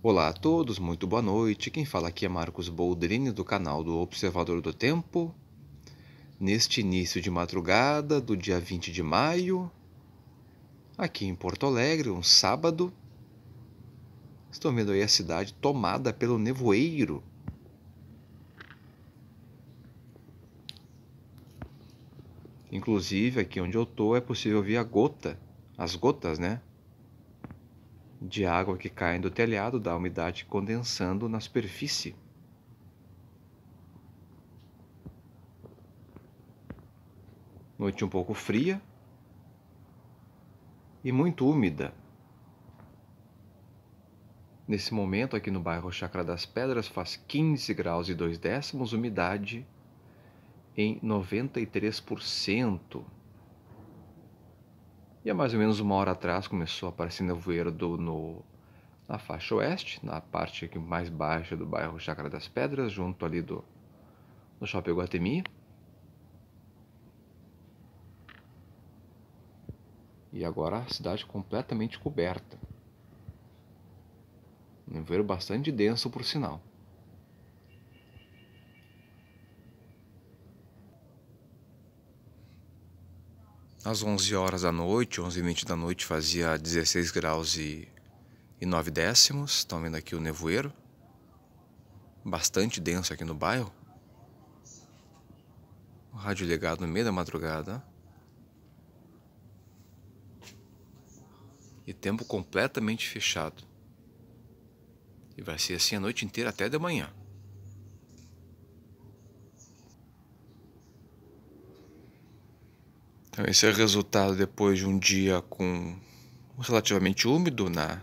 Olá a todos, muito boa noite. Quem fala aqui é Marcos Boldrini do canal do Observador do Tempo. Neste início de madrugada do dia 20 de maio, aqui em Porto Alegre, um sábado, estou vendo aí a cidade tomada pelo nevoeiro. Inclusive, aqui onde eu tô é possível ver a gota, as gotas, né? de água que cai do telhado, da umidade condensando na superfície. Noite um pouco fria e muito úmida. Nesse momento, aqui no bairro Chacra das Pedras, faz 15 graus e 2 décimos, umidade em 93%. E há mais ou menos uma hora atrás começou a aparecer nevoeiro do, no, na faixa oeste, na parte mais baixa do bairro Chácara das Pedras, junto ali do, do Shopping Guatemi. E agora a cidade completamente coberta. Um nevoeiro bastante denso, por sinal. Às 11 horas da noite, 11 e 20 da noite, fazia 16 graus e, e 9 décimos. Estão vendo aqui o nevoeiro. Bastante denso aqui no bairro. O rádio ligado no meio da madrugada. E tempo completamente fechado. E vai ser assim a noite inteira até de manhã. Então, esse é o resultado depois de um dia com relativamente úmido na né?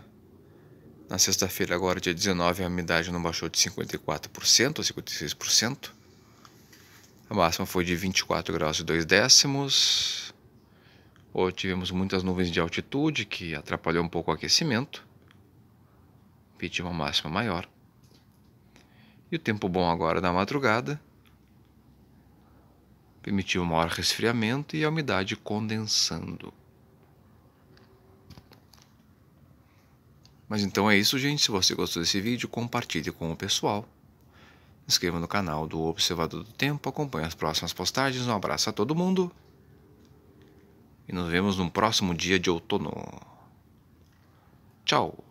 na sexta-feira, agora dia 19, a umidade não baixou de 54% a 56%. A máxima foi de 24 graus e 2 décimos. Ou tivemos muitas nuvens de altitude que atrapalhou um pouco o aquecimento. Pedi uma máxima maior. E o tempo bom agora da madrugada permitiu um maior resfriamento e a umidade condensando. Mas então é isso, gente. Se você gostou desse vídeo, compartilhe com o pessoal. Inscreva no canal do Observador do Tempo, acompanhe as próximas postagens. Um abraço a todo mundo. E nos vemos no próximo dia de outono. Tchau!